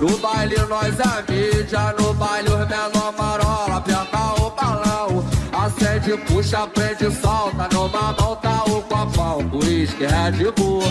No baile nós é mídia, no baile os menor marola, aperta o balão. Acende, puxa, prende, solta, numa mão tá o copão, uísque, Red Bull.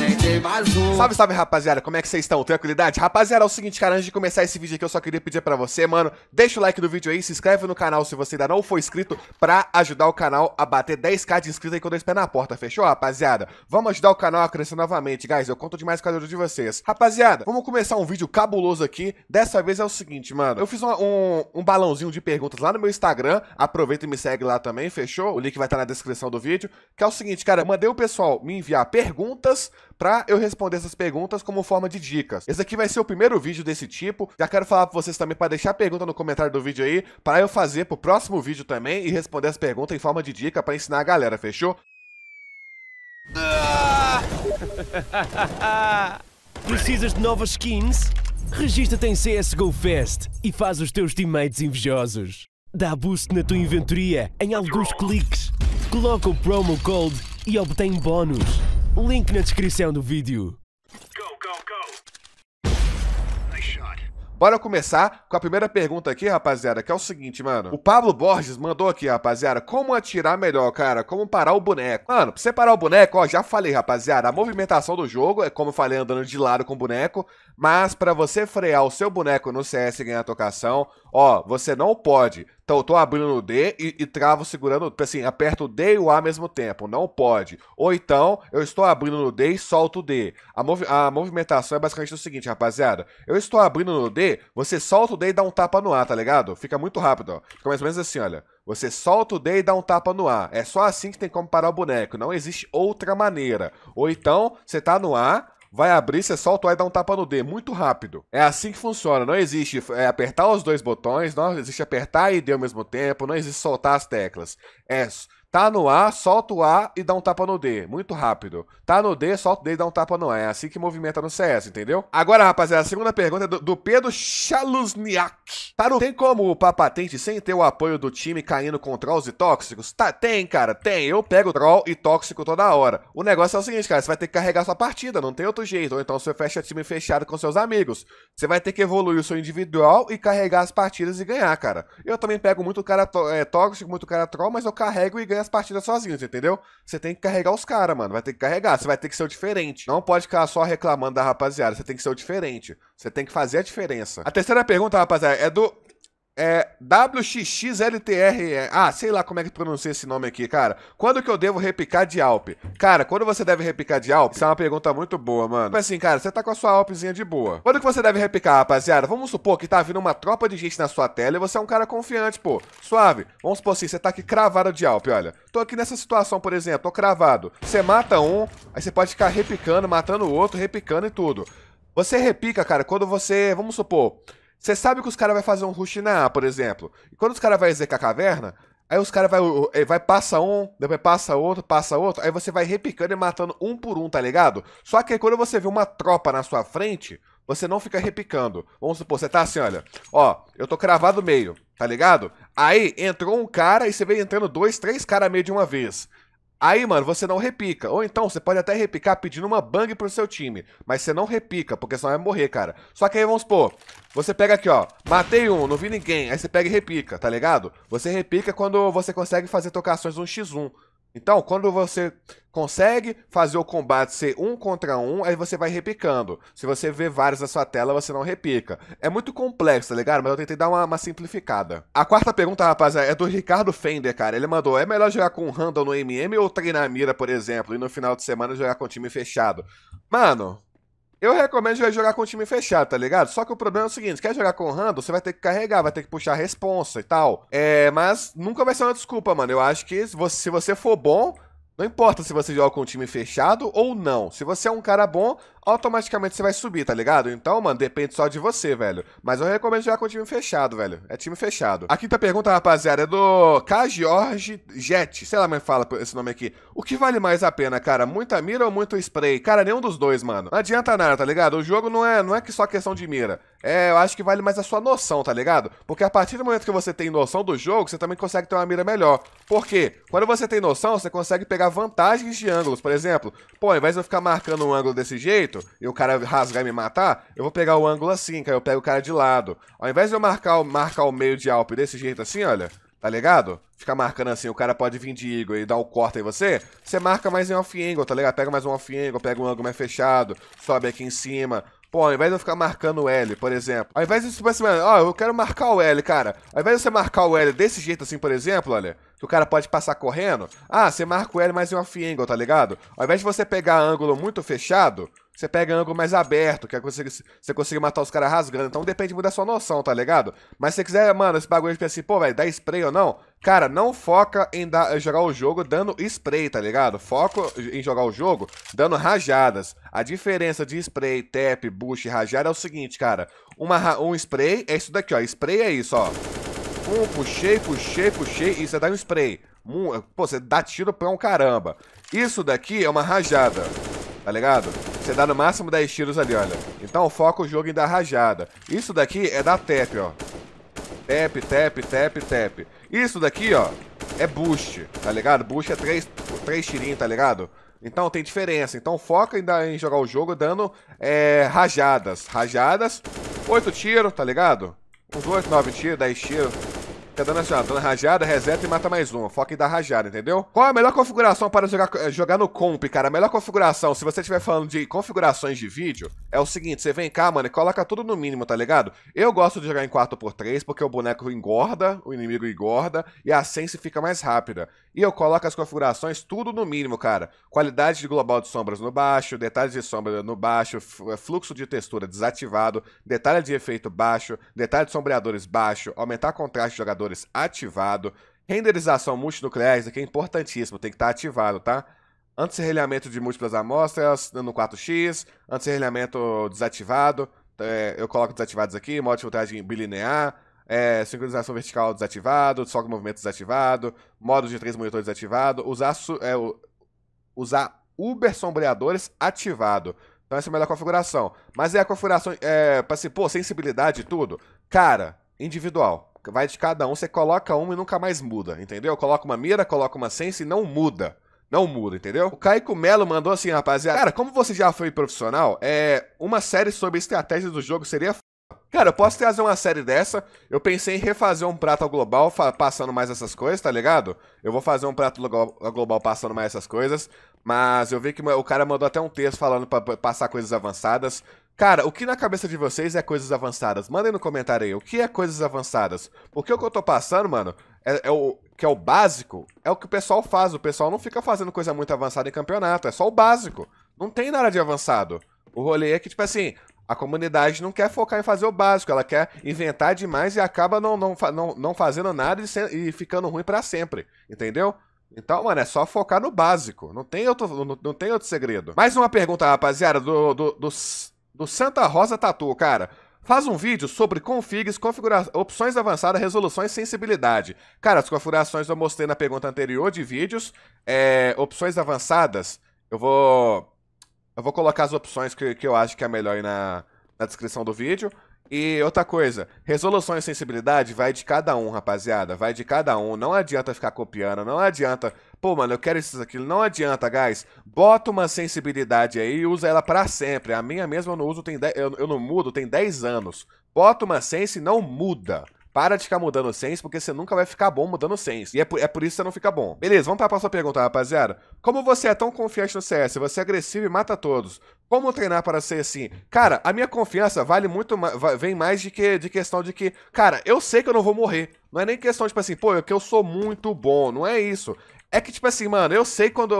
É salve, salve, rapaziada. Como é que vocês estão? Tranquilidade? Rapaziada, é o seguinte, cara, antes de começar esse vídeo aqui, eu só queria pedir pra você, mano, deixa o like do vídeo aí, se inscreve no canal se você ainda não for inscrito, pra ajudar o canal a bater 10k de inscritos aí com dois pés na porta, fechou, rapaziada? Vamos ajudar o canal a crescer novamente, guys. Eu conto demais com a ajuda de vocês. Rapaziada, vamos começar um vídeo cabuloso aqui. Dessa vez é o seguinte, mano. Eu fiz um, um, um balãozinho de perguntas lá no meu Instagram. Aproveita e me segue lá também, fechou? O link vai estar tá na descrição do vídeo. Que é o seguinte, cara, mandei o pessoal me enviar perguntas para eu responder essas perguntas como forma de dicas. Esse aqui vai ser o primeiro vídeo desse tipo. Já quero falar para vocês também para deixar pergunta no comentário do vídeo aí, para eu fazer pro próximo vídeo também e responder as perguntas em forma de dica para ensinar a galera, fechou? Precisas de novas skins? Registra-te em CSGO Fest e faz os teus teammates invejosos. Dá boost na tua inventoria em alguns cliques. Coloca o promo code e obtém bónus. Link na descrição do vídeo. Bora começar com a primeira pergunta aqui, rapaziada, que é o seguinte, mano. O Pablo Borges mandou aqui, rapaziada, como atirar melhor, cara? Como parar o boneco? Mano, pra você parar o boneco, ó, já falei, rapaziada, a movimentação do jogo é, como eu falei, andando de lado com o boneco, mas para você frear o seu boneco no CS e ganhar a tocação, Ó, você não pode. Então eu tô abrindo o D e, e travo segurando, assim, aperto o D e o A ao mesmo tempo. Não pode. Ou então, eu estou abrindo no D e solto o D. A, movi a movimentação é basicamente o seguinte, rapaziada. Eu estou abrindo no D, você solta o D e dá um tapa no A, tá ligado? Fica muito rápido, ó. Fica mais ou menos assim, olha. Você solta o D e dá um tapa no A. É só assim que tem como parar o boneco. Não existe outra maneira. Ou então, você tá no A, vai abrir, você solta o A e dá um tapa no D, muito rápido. É assim que funciona, não existe é, apertar os dois botões, não existe apertar e D ao mesmo tempo, não existe soltar as teclas. É Tá no A, solta o A e dá um tapa no D. Muito rápido. Tá no D, solta o D e dá um tapa no A. É assim que movimenta no CS, entendeu? Agora, rapaziada, a segunda pergunta é do, do Pedro Chaluzniak. Taru, tá tem como upar patente sem ter o apoio do time caindo com trolls e tóxicos? Tá, tem, cara, tem. Eu pego troll e tóxico toda hora. O negócio é o seguinte, cara, você vai ter que carregar sua partida, não tem outro jeito. Ou então você fecha time fechado com seus amigos. Você vai ter que evoluir o seu individual e carregar as partidas e ganhar, cara. Eu também pego muito cara é, tóxico, muito cara troll, mas eu carrego e ganho as partidas sozinhos, entendeu? Você tem que carregar os caras, mano. Vai ter que carregar. Você vai ter que ser o diferente. Não pode ficar só reclamando da rapaziada. Você tem que ser o diferente. Você tem que fazer a diferença. A terceira pergunta, rapaziada, é do é WXXLTR. Ah, sei lá como é que pronuncia esse nome aqui, cara. Quando que eu devo repicar de Alp? Cara, quando você deve repicar de Alp? Isso é uma pergunta muito boa, mano. Mas tipo assim, cara, você tá com a sua Alpzinha de boa. Quando que você deve repicar, rapaziada? Vamos supor que tá vindo uma tropa de gente na sua tela e você é um cara confiante, pô. Suave. Vamos supor assim, você tá aqui cravado de Alp, olha. Tô aqui nessa situação, por exemplo, tô cravado. Você mata um, aí você pode ficar repicando, matando o outro, repicando e tudo. Você repica, cara, quando você. Vamos supor. Você sabe que os caras vão fazer um rush na A, por exemplo. E quando os caras vão execar a caverna, aí os caras vai, vai passa um, depois passa outro, passa outro, aí você vai repicando e matando um por um, tá ligado? Só que quando você vê uma tropa na sua frente, você não fica repicando. Vamos supor, você tá assim, olha, ó, eu tô cravado no meio, tá ligado? Aí entrou um cara e você vem entrando dois, três caras meio de uma vez. Aí, mano, você não repica. Ou então, você pode até repicar pedindo uma bang pro seu time. Mas você não repica, porque senão vai morrer, cara. Só que aí, vamos supor, você pega aqui, ó. Matei um, não vi ninguém. Aí você pega e repica, tá ligado? Você repica quando você consegue fazer tocações 1 x1. Então, quando você consegue fazer o combate ser um contra um, aí você vai repicando. Se você vê vários na sua tela, você não repica. É muito complexo, tá ligado? Mas eu tentei dar uma, uma simplificada. A quarta pergunta, rapaziada, é, é do Ricardo Fender, cara. Ele mandou: é melhor jogar com Randall no MM ou treinar mira, por exemplo, e no final de semana jogar com time fechado? Mano, eu recomendo jogar com o time fechado, tá ligado? Só que o problema é o seguinte: quer jogar com o Randall, você vai ter que carregar, vai ter que puxar a responsa e tal. É, mas nunca vai ser uma desculpa, mano. Eu acho que se você, for bom, não importa se você joga com time fechado ou não. Se você é um cara bom, automaticamente você vai subir, tá ligado? Então, mano, depende só de você, velho. Mas eu recomendo jogar com time fechado, velho. É time fechado. A quinta pergunta, rapaziada, é do K. George Jet. Sei lá, me é fala esse nome aqui. O que vale mais a pena, cara? Muita mira ou muito spray? Cara, nenhum dos dois, mano. Não adianta nada, tá ligado? O jogo não é, não é que só questão de mira. É, eu acho que vale mais a sua noção, tá ligado? Porque a partir do momento que você tem noção do jogo, você também consegue ter uma mira melhor. Por quê? Quando você tem noção, você consegue pegar vantagens de ângulos. Por exemplo, pô, ao invés de eu ficar marcando um ângulo desse jeito, e o cara rasgar e me matar, eu vou pegar o ângulo assim, cara. Eu pego o cara de lado. Ao invés de eu marcar, marcar o meio de Alp desse jeito assim, olha, tá ligado? Ficar marcando assim, o cara pode vir de Eagle e dar o corte em você, você marca mais em off-angle, tá ligado? Pega mais um off-angle, pega um ângulo mais fechado, sobe aqui em cima. Pô, ao invés de eu ficar marcando o L, por exemplo, ao invés de você tipo assim, ó, eu quero marcar o L, cara. Ao invés de você marcar o L desse jeito assim, por exemplo, olha, que o cara pode passar correndo, ah, você marca o L mais em off-angle, tá ligado? Ao invés de você pegar ângulo muito fechado, você pega ângulo mais aberto, que é você consegue matar os caras rasgando. Então depende muito da sua noção, tá ligado? Mas se você quiser, mano, esse bagulho de assim, pô, velho, dá spray ou não? Cara, não foca em dar, jogar o jogo dando spray, tá ligado? Foco em jogar o jogo dando rajadas. A diferença de spray, tap, bush e rajada é o seguinte, cara. Uma, um spray é isso daqui, ó. Spray é isso, ó. Um, puxei, puxei, puxei. E você dá um spray. pô, você dá tiro pra um caramba. Isso daqui é uma rajada tá ligado? Você dá no máximo 10 tiros ali, olha. Então foca o jogo em dar rajada. Isso daqui é dar tap, ó. Tap, tap, tap, tap. Isso daqui, ó, é boost, tá ligado? Boost é 3, tirinhos, tá ligado? Então tem diferença. Então foca em, dar, em jogar o jogo dando é, rajadas. Rajadas, 8 tiros, tá ligado? Uns 8, 9 tiros, 10 tiros. Fica tá dando assim, ó, dando rajada, reseta e mata mais um. Foca em dar rajada, entendeu? Qual a melhor configuração para jogar, eh, jogar no comp, cara? A melhor configuração, se você estiver falando de configurações de vídeo, é o seguinte, você vem cá, mano, e coloca tudo no mínimo, tá ligado? Eu gosto de jogar em 4x3 porque o boneco engorda, o inimigo engorda e a sense fica mais rápida. E eu coloco as configurações tudo no mínimo, cara. Qualidade de global de sombras no baixo, detalhes de sombra no baixo, eh, fluxo de textura desativado, detalhe de efeito baixo, detalhe de sombreadores baixo, aumentar contraste de jogadores ativado. Renderização multinucleares aqui é importantíssimo, tem que estar tá ativado, tá? Antirrelhamento de múltiplas amostras no 4x, antirrelhamento desativado, é, eu coloco desativados aqui, modo de filtragem bilinear, é, sincronização vertical desativado, de movimento desativado, modo de três monitores desativado, usar, é, usar Uber sombreadores ativado. Então essa é a melhor configuração. Mas é a configuração, é, para assim, pô, sensibilidade e tudo, cara, individual vai de cada um, você coloca uma e nunca mais muda, entendeu? Coloca uma mira, coloca uma sense e não muda. Não muda, entendeu? O Caico Melo mandou assim, rapaziada. Cara, como você já foi profissional, é uma série sobre estratégia do jogo seria f... Cara, eu posso trazer uma série dessa. Eu pensei em refazer um prato ao global passando mais essas coisas, tá ligado? Eu vou fazer um prato ao global passando mais essas coisas. Mas eu vi que o cara mandou até um texto falando para passar coisas avançadas. Cara, o que na cabeça de vocês é coisas avançadas? Mandem no comentário aí, o que é coisas avançadas? Porque o que eu tô passando, mano, é, é, o que é o básico, é o que o pessoal faz. O pessoal não fica fazendo coisa muito avançada em campeonato, é só o básico. Não tem nada de avançado. O rolê é que, tipo assim, a comunidade não quer focar em fazer o básico, ela quer inventar demais e acaba não, não, não, não fazendo nada e, se, e ficando ruim para sempre, entendeu? Então, mano, é só focar no básico. Não tem outro, não, não tem outro segredo. Mais uma pergunta, rapaziada, do, do, dos do Santa Rosa Tatu, cara. Faz um vídeo sobre configs, configura... opções avançadas, resoluções sensibilidade. Cara, as configurações eu mostrei na pergunta anterior de vídeos. É... opções avançadas, eu vou. Eu vou colocar as opções que, que eu acho que é melhor aí na, na descrição do vídeo. E outra coisa, resolução e sensibilidade vai de cada um, rapaziada. Vai de cada um. Não adianta ficar copiando, não adianta Pô, mano, eu quero isso aquilo. Não adianta, guys. Bota uma sensibilidade aí e usa ela para sempre. A minha mesma eu não uso, tem eu, eu, não mudo, tem 10 anos. Bota uma sense e não muda. Para de ficar mudando sense, porque você nunca vai ficar bom mudando sense. E é por, é por isso que você não fica bom. Beleza, vamos pra próxima pergunta, rapaziada. Como você é tão confiante no CS? Você é agressivo e mata todos. Como treinar para ser assim? Cara, a minha confiança vale muito, vem mais de que de questão de que, cara, eu sei que eu não vou morrer. Não é nem questão, tipo assim, pô, é que eu sou muito bom. Não é isso. É que, tipo assim, mano, eu sei quando.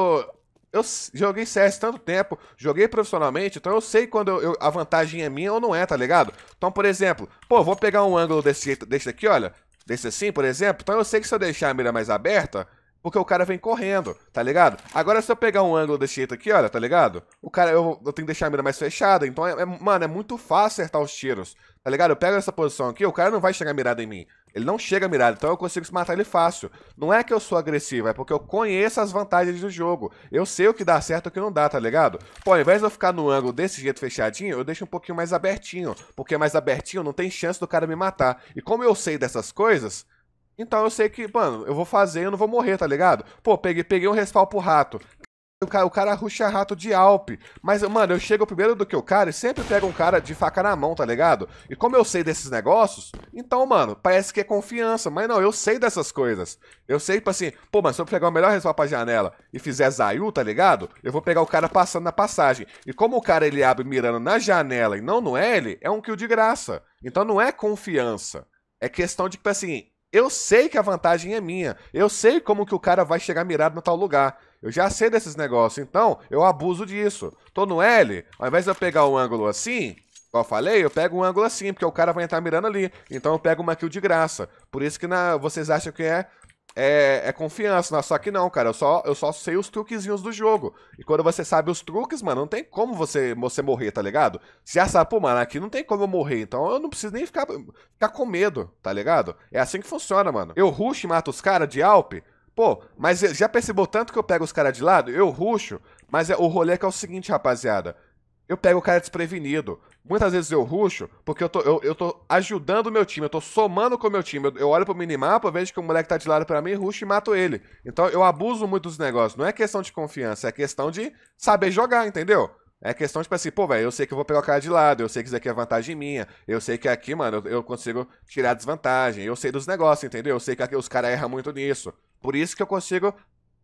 Eu joguei CS tanto tempo, joguei profissionalmente, então eu sei quando eu, a vantagem é minha ou não é, tá ligado? Então, por exemplo, pô, vou pegar um ângulo desse, desse aqui, olha, desse assim, por exemplo, então eu sei que se eu deixar a mira mais aberta, porque o cara vem correndo, tá ligado? Agora se eu pegar um ângulo desse jeito aqui, olha, tá ligado? O cara, eu, eu tenho que deixar a mira mais fechada, então, é, é, mano, é muito fácil acertar os tiros, tá ligado? Eu pego essa posição aqui, o cara não vai chegar mirado em mim. Ele não chega a mirar, então eu consigo matar ele fácil. Não é que eu sou agressivo, é porque eu conheço as vantagens do jogo. Eu sei o que dá certo e o que não dá, tá ligado? Pô, ao invés de eu ficar no ângulo desse jeito fechadinho, eu deixo um pouquinho mais abertinho. Porque mais abertinho não tem chance do cara me matar. E como eu sei dessas coisas, então eu sei que, mano, eu vou fazer e eu não vou morrer, tá ligado? Pô, peguei, peguei um respawn pro rato. O cara, o cara ruxa rato de Alp. Mas, mano, eu chego primeiro do que o cara e sempre pego um cara de faca na mão, tá ligado? E como eu sei desses negócios, então, mano, parece que é confiança. Mas não, eu sei dessas coisas. Eu sei, tipo assim, pô, mas se eu pegar o melhor resolva pra janela e fizer Zayu, tá ligado? Eu vou pegar o cara passando na passagem. E como o cara ele abre mirando na janela e não no L, é um kill de graça. Então não é confiança. É questão de, tipo assim, eu sei que a vantagem é minha. Eu sei como que o cara vai chegar mirado no tal lugar. Eu já sei desses negócios, então eu abuso disso. Tô no L, ao invés de eu pegar um ângulo assim, como eu falei, eu pego um ângulo assim, porque o cara vai entrar mirando ali. Então eu pego uma kill de graça. Por isso que na, vocês acham que é é, é, confiança, não, só que não, cara, eu só, eu só sei os truquezinhos do jogo. E quando você sabe os truques, mano, não tem como você, você morrer, tá ligado? Você já sabe, pô, mano, aqui não tem como eu morrer, então eu não preciso nem ficar, ficar com medo, tá ligado? É assim que funciona, mano. Eu rush e mato os caras de Alp, pô, mas já percebeu tanto que eu pego os caras de lado? Eu ruxo, mas é, o rolê é que é o seguinte, rapaziada eu pego o cara desprevenido. Muitas vezes eu ruxo porque eu tô, eu, eu tô ajudando o meu time, eu tô somando com o meu time. Eu, eu olho pro minimapa, vejo que o moleque tá de lado para mim, ruxo e mato ele. Então eu abuso muito dos negócios. Não é questão de confiança, é questão de saber jogar, entendeu? É questão, tipo assim, pô, velho, eu sei que eu vou pegar o cara de lado, eu sei que isso aqui é vantagem minha, eu sei que aqui, mano, eu, consigo tirar desvantagem, eu sei dos negócios, entendeu? Eu sei que aqui os caras erram muito nisso. Por isso que eu consigo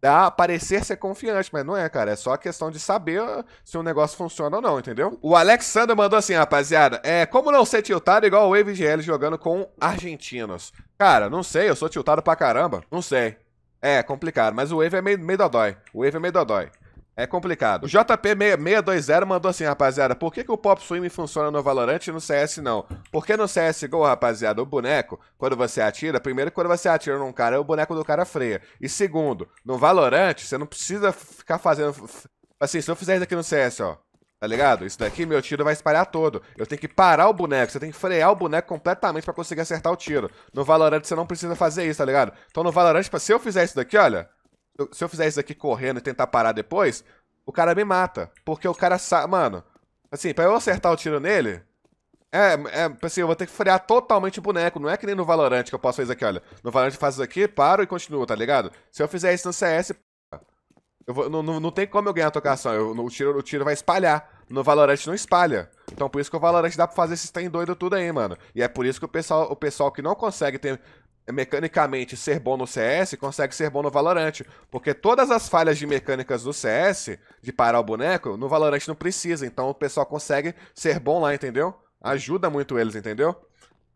dá parecer ser confiante, mas não é, cara. É só questão de saber uh, se um negócio funciona ou não, entendeu? O Alexander mandou assim, rapaziada. É, como não ser tiltado igual o Wave GL jogando com argentinos? Cara, não sei, eu sou tiltado pra caramba. Não sei. É, complicado, mas o Wave é meio, meio dodói. O Wave é meio dodói. É complicado. O JP6620 mandou assim, rapaziada, por que, que o Pop Swim funciona no Valorant e no CS não? Porque no CSGO, rapaziada, o boneco, quando você atira, primeiro quando você atira num cara, é o boneco do cara freia. E segundo, no Valorant, você não precisa ficar fazendo... Assim, se eu fizer isso aqui no CS, ó, tá ligado? Isso daqui, meu tiro vai espalhar todo. Eu tenho que parar o boneco, você tem que frear o boneco completamente para conseguir acertar o tiro. No Valorant, você não precisa fazer isso, tá ligado? Então no Valorant, tipo, se eu fizer isso daqui, olha se eu fizer isso aqui correndo e tentar parar depois, o cara me mata. Porque o cara sabe. Mano, assim, pra eu acertar o tiro nele. É, é, assim, eu vou ter que frear totalmente o boneco. Não é que nem no Valorant que eu posso fazer isso aqui, olha. No Valorant eu faço isso aqui, paro e continuo, tá ligado? Se eu fizer isso no CS, Vou, não, não, não, tem como eu ganhar a tocação. Eu, o, tiro, o tiro vai espalhar. No Valorant não espalha. Então por isso que o Valorant dá pra fazer esse tem doido tudo aí, mano. E é por isso que o pessoal, o pessoal que não consegue ter é, mecanicamente ser bom no CS, consegue ser bom no Valorant. Porque todas as falhas de mecânicas do CS, de parar o boneco, no Valorant não precisa. Então o pessoal consegue ser bom lá, entendeu? Ajuda muito eles, entendeu?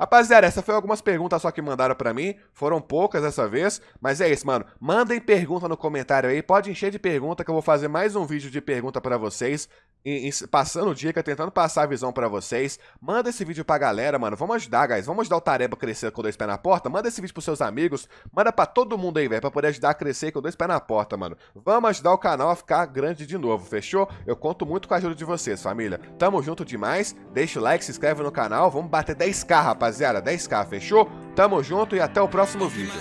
Rapaziada, essa foi algumas perguntas só que mandaram para mim. Foram poucas dessa vez, mas é isso, mano. Mandem pergunta no comentário aí, pode encher de pergunta que eu vou fazer mais um vídeo de pergunta para vocês passando o passando dica, tentando passar a visão para vocês. Manda esse vídeo pra galera, mano. Vamos ajudar, guys. Vamos ajudar o Tareba a crescer com dois pés na porta. Manda esse vídeo pros seus amigos. Manda para todo mundo aí, velho, pra poder ajudar a crescer com dois pés na porta, mano. Vamos ajudar o canal a ficar grande de novo, fechou? Eu conto muito com a ajuda de vocês, família. Tamo junto demais. Deixa o like, se inscreve no canal. Vamos bater 10k, rapaziada. 10k, fechou? Tamo junto e até o próximo vídeo.